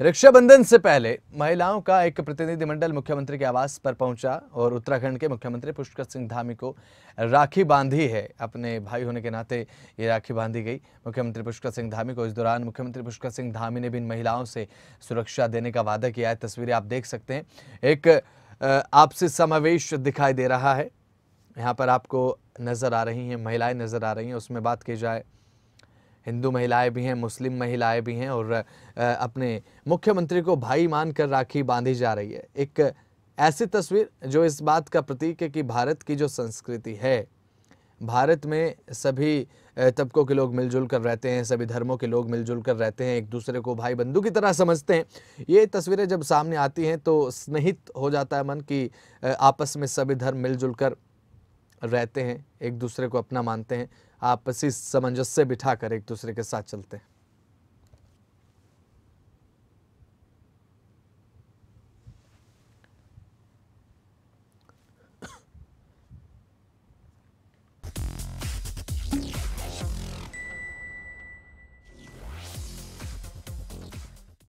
रक्षाबंधन से पहले महिलाओं का एक प्रतिनिधिमंडल मुख्यमंत्री के आवास पर पहुंचा और उत्तराखंड के मुख्यमंत्री पुष्कर सिंह धामी को राखी बांधी है अपने भाई होने के नाते ये राखी बांधी गई मुख्यमंत्री पुष्कर सिंह धामी को इस दौरान मुख्यमंत्री पुष्कर सिंह धामी ने भी इन महिलाओं से सुरक्षा देने का वादा किया है तस्वीरें आप देख सकते हैं एक आपसी समावेश दिखाई दे रहा है यहाँ पर आपको नज़र आ रही हैं महिलाएं नज़र आ रही हैं उसमें बात की जाए हिंदू महिलाएं भी हैं मुस्लिम महिलाएं भी हैं और अपने मुख्यमंत्री को भाई मानकर राखी बांधी जा रही है एक ऐसी तस्वीर जो इस बात का प्रतीक है कि भारत की जो संस्कृति है भारत में सभी तबकों के लोग मिलजुल कर रहते हैं सभी धर्मों के लोग मिलजुल कर रहते हैं एक दूसरे को भाई बंधु की तरह समझते हैं ये तस्वीरें जब सामने आती हैं तो स्नेहित हो जाता है मन कि आपस में सभी धर्म मिलजुल कर रहते हैं एक दूसरे को अपना मानते हैं आपसी सामंजस्य बिठाकर एक दूसरे के साथ चलते हैं